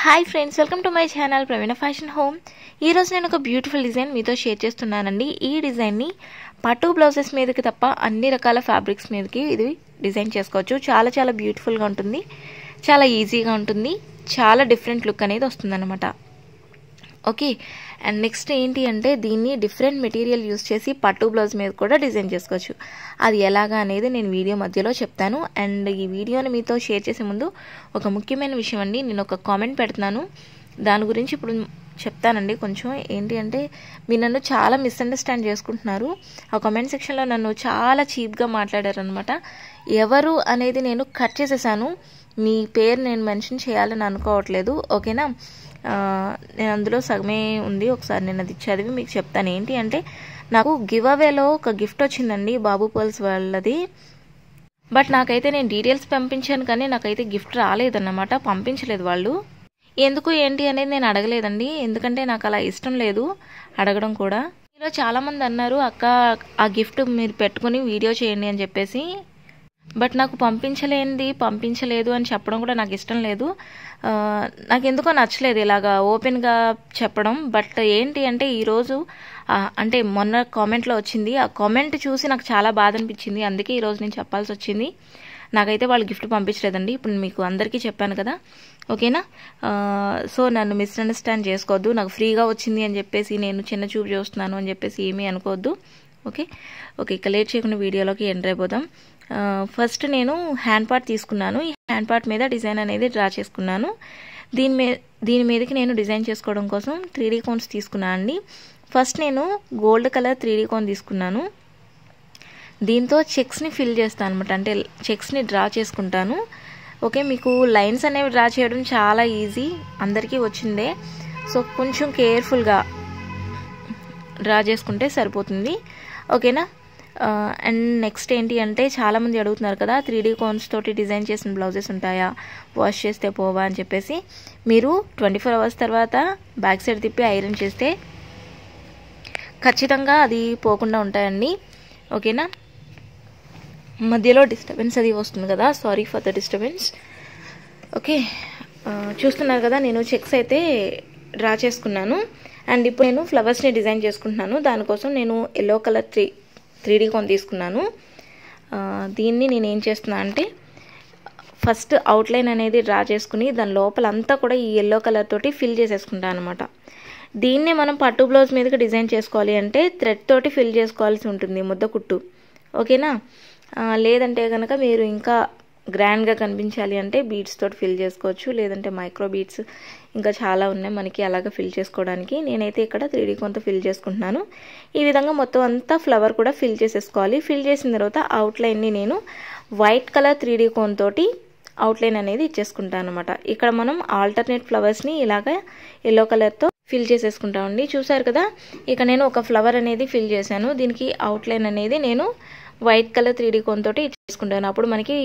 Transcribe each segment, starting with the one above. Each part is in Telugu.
hi friends welcome to my channel Praveena fashion home ఈరోజు నేను ఒక బ్యూటిఫుల్ డిజైన్ మీతో షేర్ చేస్తున్నానండి ఈ డిజైన్ని పట్టు బ్లౌజెస్ మీదకి తప్ప అన్ని రకాల ఫ్యాబ్రిక్స్ మీదకి ఇది డిజైన్ చేసుకోవచ్చు చాలా చాలా బ్యూటిఫుల్గా ఉంటుంది చాలా ఈజీగా ఉంటుంది చాలా డిఫరెంట్ లుక్ అనేది వస్తుందన్నమాట ఓకే అండ్ నెక్స్ట్ ఏంటి అంటే దీన్ని డిఫరెంట్ మెటీరియల్ యూస్ చేసి పట్టు బ్లౌజ్ మీద కూడా డిజైన్ చేసుకోవచ్చు అది ఎలాగా అనేది నేను వీడియో మధ్యలో చెప్తాను అండ్ ఈ వీడియోని మీతో షేర్ చేసే ముందు ఒక ముఖ్యమైన విషయం అండి నేను ఒక కామెంట్ పెడుతున్నాను దాని గురించి ఇప్పుడు చెప్తానండి కొంచెం ఏంటి అంటే మీరు నన్ను చాలా మిస్అండర్స్టాండ్ చేసుకుంటున్నారు ఆ కామెంట్ సెక్షన్లో నన్ను చాలా చీప్గా మాట్లాడారనమాట ఎవరు అనేది నేను కట్ చేసేసాను మీ పేరు నేను మెన్షన్ చేయాలని అనుకోవట్లేదు ఓకేనా నేను అందులో సగమే ఉంది ఒకసారి నేను అది చదివి మీకు చెప్తాను ఏంటి అంటే నాకు గివ్ అవేలో ఒక గిఫ్ట్ వచ్చిందండి బాబు పర్ల్స్ వాళ్ళది బట్ నాకైతే నేను డీటెయిల్స్ పంపించాను కానీ నాకైతే గిఫ్ట్ రాలేదన్నమాట పంపించలేదు వాళ్ళు ఎందుకు ఏంటి అనేది నేను అడగలేదండి ఎందుకంటే నాకు అలా ఇష్టం లేదు అడగడం కూడా ఇలా చాలామంది అన్నారు అక్క ఆ గిఫ్ట్ మీరు పెట్టుకుని వీడియో చేయండి అని చెప్పేసి బట్ నాకు పంపించలేనిది పంపించలేదు అని చెప్పడం కూడా నాకు ఇష్టం లేదు నాకు ఎందుకో నచ్చలేదు ఇలాగా ఓపెన్గా చెప్పడం బట్ ఏంటి అంటే ఈరోజు అంటే మొన్న కామెంట్లో వచ్చింది ఆ కామెంట్ చూసి నాకు చాలా బాధ అనిపించింది అందుకే ఈరోజు నేను చెప్పాల్సి వచ్చింది నాకైతే వాళ్ళు గిఫ్ట్ పంపించలేదండి ఇప్పుడు మీకు అందరికీ చెప్పాను కదా ఓకేనా సో నన్ను మిస్అండర్స్టాండ్ చేసుకోవద్దు నాకు ఫ్రీగా వచ్చింది అని చెప్పేసి నేను చిన్న చూపు చూస్తున్నాను అని చెప్పేసి ఏమీ అనుకోవద్దు ఓకే ఓకే ఇక లేట్ చేయకుండా వీడియోలోకి ఎంటర్ అయిపోదాం ఫస్ట్ నేను హ్యాండ్ పార్ట్ తీసుకున్నాను ఈ హ్యాండ్ పార్ట్ మీద డిజైన్ అనేది డ్రా చేసుకున్నాను దీని మీద దీని మీదకి నేను డిజైన్ చేసుకోవడం కోసం త్రీ డీ కోన్స్ తీసుకున్నాను అండి ఫస్ట్ నేను gold colour three D cone తీసుకున్నాను దీంతో చెక్స్ని ఫిల్ చేస్తాను అనమాట అంటే చెక్స్ని డ్రా చేసుకుంటాను ఓకే మీకు లైన్స్ అనేవి డ్రా చేయడం చాలా ఈజీ అందరికీ వచ్చిందే సో కొంచెం కేర్ఫుల్గా డ్రా చేసుకుంటే సరిపోతుంది ఓకేనా అండ్ నెక్స్ట్ ఏంటి అంటే చాలామంది అడుగుతున్నారు కదా త్రీ డీ కోన్స్ తోటి డిజైన్ చేసిన బ్లౌజెస్ ఉంటాయా వాష్ చేస్తే పోవా అని చెప్పేసి మీరు ట్వంటీ ఫోర్ అవర్స్ తర్వాత బ్యాక్ సైడ్ తిప్పి ఐరన్ చేస్తే ఖచ్చితంగా అది పోకుండా ఉంటాయండి ఓకేనా మధ్యలో డిస్టర్బెన్స్ అది వస్తుంది కదా sorry for the disturbance okay చూస్తున్నారు కదా నేను చెక్స్ అయితే డ్రా చేసుకున్నాను అండ్ ఇప్పుడు నేను ఫ్లవర్స్ని డిజైన్ చేసుకుంటున్నాను దానికోసం నేను ఎల్లో కలర్ త్రీ త్రీడీ కొని తీసుకున్నాను దీన్ని నేను ఏం చేస్తున్నా అంటే ఫస్ట్ అవుట్లైన్ అనేది డ్రా చేసుకుని దాని లోపల అంతా కూడా ఈ ఎల్లో కలర్ తోటి ఫిల్ చేసేసుకుంటాను అనమాట దీన్నే మనం పట్టు బ్లౌజ్ మీదకి డిజైన్ చేసుకోవాలి అంటే థ్రెడ్ తోటి ఫిల్ చేసుకోవాల్సి ఉంటుంది ముద్ద కుట్టు ఓకేనా లేదంటే కనుక మీరు ఇంకా గ్రాండ్గా కనిపించాలి అంటే బీడ్స్ తోటి ఫిల్ చేసుకోవచ్చు లేదంటే మైక్రో బీడ్స్ ఇంకా చాలా ఉన్నాయి మనకి అలాగ ఫిల్ చేసుకోవడానికి నేనైతే ఇక్కడ త్రీ కొంత ఫిల్ చేసుకుంటున్నాను ఈ విధంగా మొత్తం అంతా ఫ్లవర్ కూడా ఫిల్ చేసేసుకోవాలి ఫిల్ చేసిన తర్వాత అవుట్లైన్ని నేను వైట్ కలర్ త్రీ డీ తోటి అవుట్లైన్ అనేది ఇచ్చేసుకుంటాను అనమాట ఇక్కడ మనం ఆల్టర్నేట్ ఫ్లవర్స్ని ఇలాగ ఎల్లో కలర్తో ఫిల్ చేసేసుకుంటామండి చూసారు కదా ఇక నేను ఒక ఫ్లవర్ అనేది ఫిల్ చేశాను దీనికి అవుట్లైన్ అనేది నేను వైట్ కలర్ త్రీ డీ కోన్తో చేసుకుంటాను అప్పుడు మనకి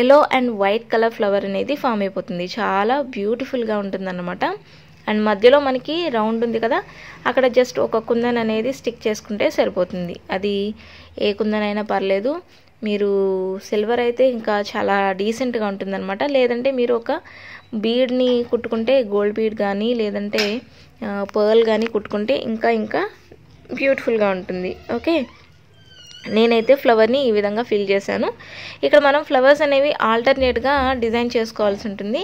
yellow and white colour flower అనేది ఫామ్ అయిపోతుంది చాలా బ్యూటిఫుల్గా ఉంటుందన్నమాట అండ్ మధ్యలో మనకి రౌండ్ ఉంది కదా అక్కడ జస్ట్ ఒక కుందన్ అనేది స్టిక్ చేసుకుంటే సరిపోతుంది అది ఏ కుందన్ అయినా పర్లేదు మీరు సిల్వర్ అయితే ఇంకా చాలా డీసెంట్గా ఉంటుందన్నమాట లేదంటే మీరు ఒక బీడ్ని కుట్టుకుంటే గోల్డ్ బీడ్ కానీ లేదంటే పర్ల్ కానీ కుట్టుకుంటే ఇంకా ఇంకా బ్యూటిఫుల్గా ఉంటుంది ఓకే నేనైతే ఫ్లవర్ని ఈ విధంగా ఫిల్ చేశాను ఇక్కడ మనం ఫ్లవర్స్ అనేవి ఆల్టర్నేట్గా డిజైన్ చేసుకోవాల్సి ఉంటుంది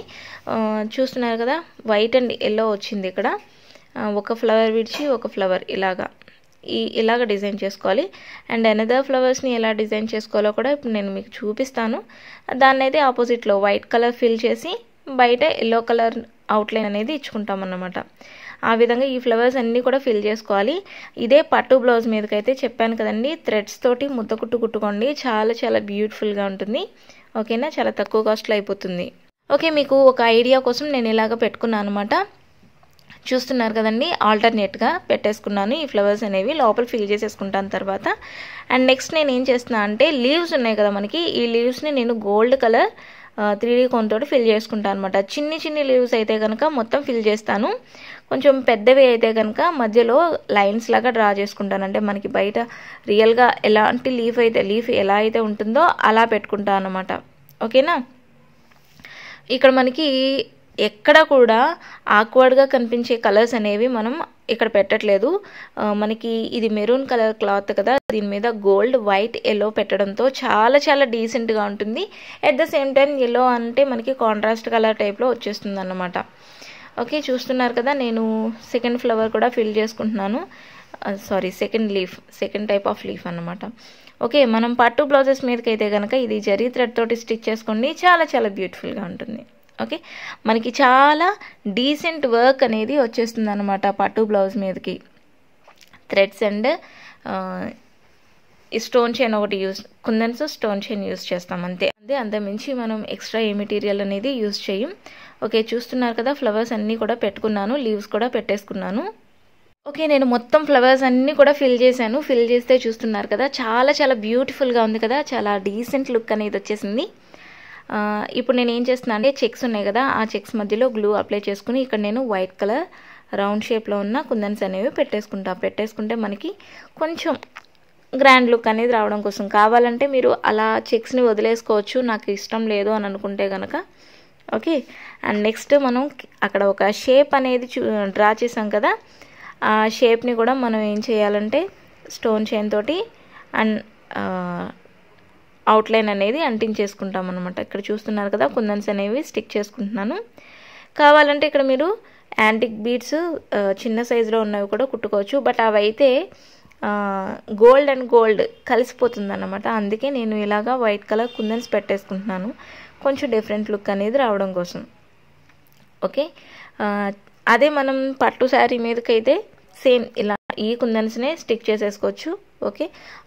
చూస్తున్నారు కదా వైట్ అండ్ ఎల్లో వచ్చింది ఇక్కడ ఒక ఫ్లవర్ విడిచి ఒక ఫ్లవర్ ఇలాగా ఈ ఇలాగ డిజైన్ చేసుకోవాలి అండ్ ఎనదర్ ఫ్లవర్స్ని ఎలా డిజైన్ చేసుకోవాలో కూడా ఇప్పుడు నేను మీకు చూపిస్తాను దాన్ని అయితే ఆపోజిట్లో వైట్ కలర్ ఫిల్ చేసి బయట ఎల్లో కలర్ అవుట్లైన్ అనేది ఇచ్చుకుంటాం అన్నమాట ఆ విధంగా ఈ ఫ్లవర్స్ అన్నీ కూడా ఫిల్ చేసుకోవాలి ఇదే పట్టు బ్లౌజ్ మీదకైతే చెప్పాను కదండి థ్రెడ్స్ తోటి ముద్ద కుట్టు కుట్టుకోండి చాలా చాలా బ్యూటిఫుల్గా ఉంటుంది ఓకేనా చాలా తక్కువ కాస్ట్లో అయిపోతుంది ఓకే మీకు ఒక ఐడియా కోసం నేను ఇలాగ పెట్టుకున్నాను అనమాట చూస్తున్నారు కదండి ఆల్టర్నేట్గా పెట్టేసుకున్నాను ఈ ఫ్లవర్స్ అనేవి లోపల ఫిల్ చేసేసుకుంటాను తర్వాత అండ్ నెక్స్ట్ నేను ఏం చేస్తున్నా అంటే లీవ్స్ ఉన్నాయి కదా మనకి ఈ లీవ్స్ని నేను గోల్డ్ కలర్ త్రీ డీ తోటి ఫిల్ చేసుకుంటాను అనమాట చిన్ని చిన్ని లీవ్స్ అయితే కనుక మొత్తం ఫిల్ చేస్తాను కొంచెం పెద్దవి అయితే కనుక మధ్యలో లైన్స్ లాగా డ్రా చేసుకుంటాను అంటే మనకి బయట రియల్గా ఎలాంటి లీఫ్ అయితే లీఫ్ ఎలా అయితే ఉంటుందో అలా పెట్టుకుంటాను అనమాట ఓకేనా ఇక్కడ మనకి ఎక్కడ కూడా ఆక్వర్డ్గా కనిపించే కలర్స్ అనేవి మనం ఇక్కడ పెట్టట్లేదు మనకి ఇది మెరూన్ కలర్ క్లాత్ కదా దీని మీద గోల్డ్ వైట్ ఎల్లో పెట్టడంతో చాలా చాలా డీసెంట్గా ఉంటుంది at the same time yellow అంటే మనకి కాంట్రాస్ట్ కలర్ టైప్లో వచ్చేస్తుంది అనమాట ఓకే చూస్తున్నారు కదా నేను సెకండ్ ఫ్లవర్ కూడా ఫిల్ చేసుకుంటున్నాను sorry second leaf second type of leaf అనమాట ఓకే మనం పట్టు బ్లౌజెస్ మీదకైతే కనుక ఇది జరీ థ్రెడ్ తోటి స్టిచ్ చేసుకోండి చాలా చాలా బ్యూటిఫుల్గా ఉంటుంది ఓకే మనకి చాలా డీసెంట్ వర్క్ అనేది వచ్చేస్తుంది అనమాట పట్టు బ్లౌజ్ మీదకి థ్రెడ్స్ అండ్ స్టోన్ చైన్ ఒకటి యూస్ కుందన్స్ స్టోన్ చైన్ యూస్ చేస్తాం అంతే అంతే అంతమించి మనం ఎక్స్ట్రా ఏ మెటీరియల్ అనేది యూస్ చేయం ఓకే చూస్తున్నారు కదా ఫ్లవర్స్ అన్నీ కూడా పెట్టుకున్నాను లీవ్స్ కూడా పెట్టేసుకున్నాను ఓకే నేను మొత్తం ఫ్లవర్స్ అన్నీ కూడా ఫిల్ చేశాను ఫిల్ చేస్తే చూస్తున్నారు కదా చాలా చాలా బ్యూటిఫుల్గా ఉంది కదా చాలా డీసెంట్ లుక్ అనేది వచ్చేసింది ఇప్పుడు నేను ఏం చేస్తున్నాను అంటే చెక్స్ ఉన్నాయి కదా ఆ చెక్స్ మధ్యలో గ్లూ అప్లై చేసుకుని ఇక్కడ నేను వైట్ కలర్ రౌండ్ షేప్లో ఉన్న కుందన్స్ అనేవి పెట్టేసుకుంటాను పెట్టేసుకుంటే మనకి కొంచెం గ్రాండ్ లుక్ అనేది రావడం కోసం కావాలంటే మీరు అలా చెక్స్ని వదిలేసుకోవచ్చు నాకు ఇష్టం లేదు అని అనుకుంటే కనుక ఓకే అండ్ నెక్స్ట్ మనం అక్కడ ఒక షేప్ అనేది చూ డ్రా చేసాం కదా ఆ షేప్ని కూడా మనం ఏం చేయాలంటే స్టోన్ చైన్ తోటి అండ్ అవుట్లైన్ అనేది అంటించేసుకుంటాం అనమాట ఇక్కడ చూస్తున్నారు కదా కుందన్స్ అనేవి స్టిక్ చేసుకుంటున్నాను కావాలంటే ఇక్కడ మీరు యాంటిక్ బీడ్స్ చిన్న సైజులో ఉన్నవి కూడా కుట్టుకోవచ్చు బట్ అవి అయితే గోల్డ్ అండ్ గోల్డ్ కలిసిపోతుంది అనమాట అందుకే నేను ఇలాగా వైట్ కలర్ కుందన్స్ పెట్టేసుకుంటున్నాను కొంచెం డిఫరెంట్ లుక్ అనేది రావడం కోసం ఓకే అదే మనం పట్టు శారీ మీదకైతే సేమ్ ఇలా ఈ కుందన్స్నే స్టిక్ చేసేసుకోవచ్చు ఓకే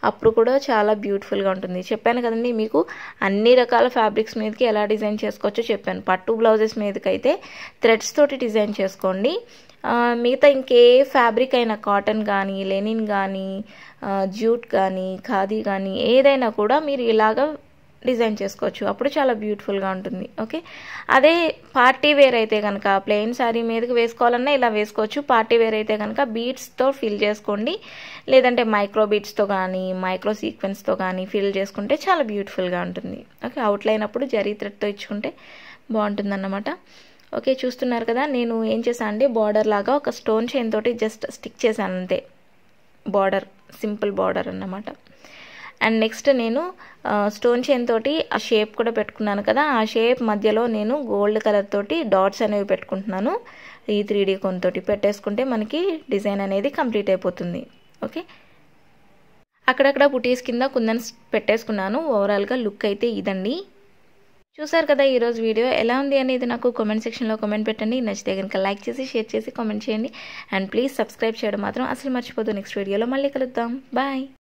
అప్పుడు కూడా చాలా బ్యూటిఫుల్గా ఉంటుంది చెప్పాను కదండి మీకు అన్ని రకాల ఫ్యాబ్రిక్స్ మీదకి ఎలా డిజైన్ చేసుకోవచ్చో చెప్పాను పట్టు బ్లౌజెస్ మీదకైతే థ్రెడ్స్ తోటి డిజైన్ చేసుకోండి మిగతా ఇంకే ఫ్యాబ్రిక్ అయినా కాటన్ కానీ లెనిన్ కానీ జ్యూట్ కానీ ఖాదీ కానీ ఏదైనా కూడా మీరు ఇలాగ డిజైన్ చేసుకోవచ్చు అప్పుడు చాలా బ్యూటిఫుల్గా ఉంటుంది ఓకే అదే పార్టీ వేర్ అయితే కనుక ప్లెయిన్ శారీ మీదకి వేసుకోవాలన్నా ఇలా వేసుకోవచ్చు పార్టీ వేర్ అయితే కనుక బీట్స్తో ఫిల్ చేసుకోండి లేదంటే మైక్రో బీట్స్తో కానీ మైక్రో సీక్వెన్స్తో కానీ ఫిల్ చేసుకుంటే చాలా బ్యూటిఫుల్గా ఉంటుంది ఓకే అవుట్లైన్ అప్పుడు జరీ థ్రెడ్తో ఇచ్చుకుంటే బాగుంటుందన్నమాట ఓకే చూస్తున్నారు కదా నేను ఏం చేశాను అండి బార్డర్ లాగా ఒక స్టోన్ చైన్ తోటి జస్ట్ స్టిక్ చేశాను అంతే బార్డర్ సింపుల్ బార్డర్ అన్నమాట అండ్ నెక్స్ట్ నేను స్టోన్ చైన్ తోటి ఆ షేప్ కూడా పెట్టుకున్నాను కదా ఆ షేప్ మధ్యలో నేను గోల్డ్ కలర్ తోటి డాట్స్ అనేవి పెట్టుకుంటున్నాను ఈ త్రీ డీ తోటి పెట్టేసుకుంటే మనకి డిజైన్ అనేది కంప్లీట్ అయిపోతుంది ఓకే అక్కడక్కడ పుట్టీస్ కింద కుందన్స్ పెట్టేసుకున్నాను ఓవరాల్గా లుక్ అయితే ఇదండి చూసారు కదా ఈరోజు వీడియో ఎలా ఉంది అనేది నాకు కామెంట్ సెక్షన్లో కామెంట్ పెట్టండి నచ్చితే కనుక లైక్ చేసి షేర్ చేసి కామెంట్ చేయండి అండ్ ప్లీజ్ సబ్స్క్రైబ్ చేయడం మాత్రం అసలు మర్చిపోదు నెక్స్ట్ వీడియోలో మళ్ళీ కలుద్దాం బాయ్